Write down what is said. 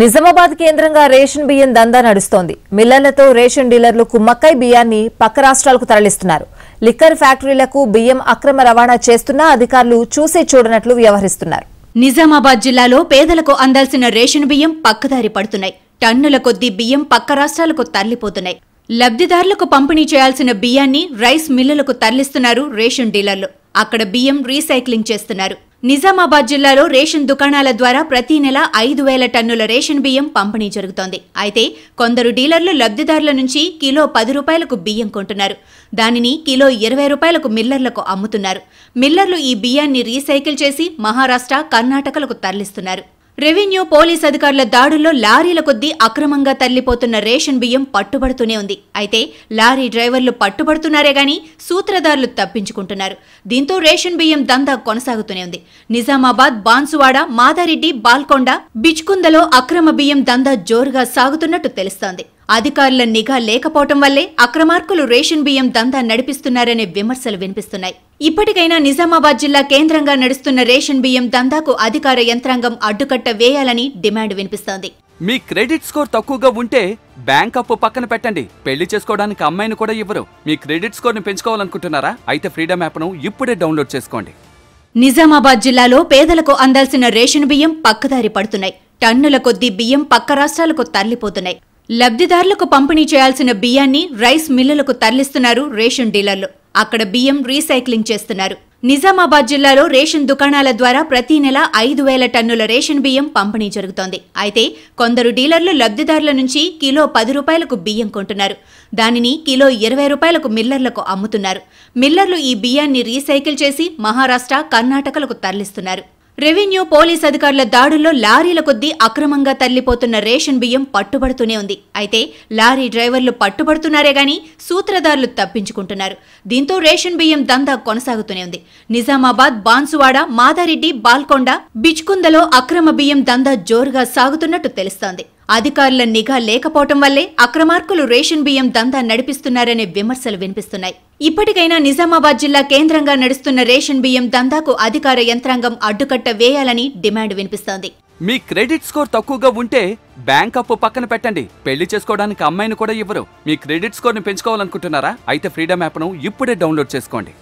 నిజామాబాద్ కేంద్రంగా రేషన్ బియ్యం దందా నడుస్తోంది మిల్లర్లతో రేషన్ డీలర్లు కుమ్మక్కై బియ్యాన్ని పక్క రాష్ట్రాలకు తరలిస్తున్నారు లిక్కర్ ఫ్యాక్టరీలకు బియ్యం అక్రమ రవాణా చేస్తున్నా అధికారులు చూసి చూడనట్లు వ్యవహరిస్తున్నారు నిజామాబాద్ జిల్లాలో పేదలకు అందాల్సిన రేషన్ బియ్యం పక్కదారి పడుతున్నాయి టన్నుల కొద్దీ బియ్యం పక్క రాష్ట్రాలకు తరలిపోతున్నాయి లబ్ధిదారులకు పంపిణీ చేయాల్సిన బియ్యాన్ని రైస్ మిల్లులకు తరలిస్తున్నారు రేషన్ డీలర్లు అక్కడ బియ్యం రీసైక్లింగ్ చేస్తున్నారు నిజామాబాద్ జిల్లాలో రేషన్ దుకాణాల ద్వారా ప్రతి నెల ఐదు వేల టన్నుల రేషన్ బియ్యం పంపిణీ జరుగుతోంది అయితే కొందరు డీలర్లు లబ్ధిదారుల నుంచి కిలో పది రూపాయలకు బియ్యం కొంటున్నారు దానిని కిలో ఇరవై రూపాయలకు మిల్లర్లకు అమ్ముతున్నారు మిల్లర్లు ఈ బియ్యాన్ని రీసైకిల్ చేసి మహారాష్ట్ర కర్ణాటకలకు తరలిస్తున్నారు రెవెన్యూ పోలీస్ అధికారుల దాడుల్లో లారీల కొద్దీ అక్రమంగా తల్లిపోతున్న రేషన్ బియ్యం పట్టుబడుతూనే ఉంది అయితే లారీ డ్రైవర్లు పట్టుబడుతున్నారే గాని సూత్రధారులు తప్పించుకుంటున్నారు దీంతో రేషన్ బియ్యం దందా కొనసాగుతూనే ఉంది నిజామాబాద్ బాన్సువాడ మాదారెడ్డి బాల్కొండ బిచ్కుందలో అక్రమ బియ్యం దందా జోరుగా సాగుతున్నట్టు తెలుస్తోంది అధికారుల నిఘా లేకపోవటం వల్లే అక్రమార్కులు రేషన్ బియ్యం దందా నడిపిస్తున్నారనే విమర్శలు వినిపిస్తున్నాయి ఇప్పటికైనా నిజామాబాద్ జిల్లా కేంద్రంగా నడుస్తున్న రేషన్ బియ్యం దందాకు అధికార యంత్రాంగం అడ్డుకట్ట వేయాలని డిమాండ్ వినిపిస్తోంది మీ క్రెడిట్ స్కోర్ తక్కువగా ఉంటే బ్యాంక్ అప్పు పక్కన పెట్టండి పెళ్లి చేసుకోవడానికి అమ్మాయిని కూడా ఇవ్వరు మీ క్రెడిట్ స్కోర్ ని పెంచుకోవాలనుకుంటున్నారా అయితే ఫ్రీడమ్ యాప్ను ఇప్పుడే డౌన్లోడ్ చేసుకోండి నిజామాబాద్ జిల్లాలో పేదలకు అందాల్సిన రేషన్ బియ్యం పక్కదారి పడుతున్నాయి టన్నుల కొద్దీ బియ్యం పక్క రాష్ట్రాలకు తరలిపోతున్నాయి లబ్ధిదారులకు పంపిణీ చేయాల్సిన బియ్యాన్ని రైస్ మిల్లులకు తరలిస్తున్నారు రేషన్ డీలర్లు అక్కడ బియ్యం రీసైక్లింగ్ చేస్తున్నారు నిజామాబాద్ జిల్లాలో రేషన్ దుకాణాల ద్వారా ప్రతి నెల ఐదు వేల టన్నుల రేషన్ బియ్యం పంపిణీ జరుగుతోంది అయితే కొందరు డీలర్లు లబ్ధిదారుల నుంచి కిలో పది రూపాయలకు బియ్యం కొంటున్నారు దానిని కిలో ఇరవై రూపాయలకు మిల్లర్లకు అమ్ముతున్నారు మిల్లర్లు ఈ బియ్యాన్ని రీసైకిల్ చేసి మహారాష్ట్ర కర్ణాటకలకు తరలిస్తున్నారు రెవెన్యూ పోలీస్ అధికారుల దాడుల్లో లారీల కొద్దీ అక్రమంగా తల్లిపోతున్న రేషన్ బియ్యం పట్టుబడుతూనే ఉంది అయితే లారీ డ్రైవర్లు పట్టుబడుతున్నారే గాని సూత్రధారులు తప్పించుకుంటున్నారు దీంతో రేషన్ బియ్యం దందా కొనసాగుతూనే ఉంది నిజామాబాద్ బాన్సువాడ మాదారెడ్డి బాల్కొండ బిచ్కుందలో అక్రమ బియ్యం దందా జోరుగా సాగుతున్నట్టు తెలుస్తోంది అధికారుల నిఘా లేకపోవటం వల్లే అక్రమార్కులు రేషన్ బియ్యం దందా నడిపిస్తున్నారనే విమర్శలు వినిపిస్తున్నాయి ఇప్పటికైనా నిజామాబాద్ జిల్లా కేంద్రంగా నడుస్తున్న రేషన్ బియ్యం దందాకు అధికార యంత్రాంగం అడ్డుకట్ట వేయాలని డిమాండ్ వినిపిస్తోంది మీ క్రెడిట్ స్కోర్ తక్కువగా ఉంటే బ్యాంక్ అప్పు పక్కన పెట్టండి పెళ్లి చేసుకోవడానికి అమ్మాయిని కూడా ఇవ్వరు మీ క్రెడిట్ స్కోర్ని పెంచుకోవాలనుకుంటున్నారా అయితే ఫ్రీడమ్ యాప్ను ఇప్పుడే డౌన్లోడ్ చేసుకోండి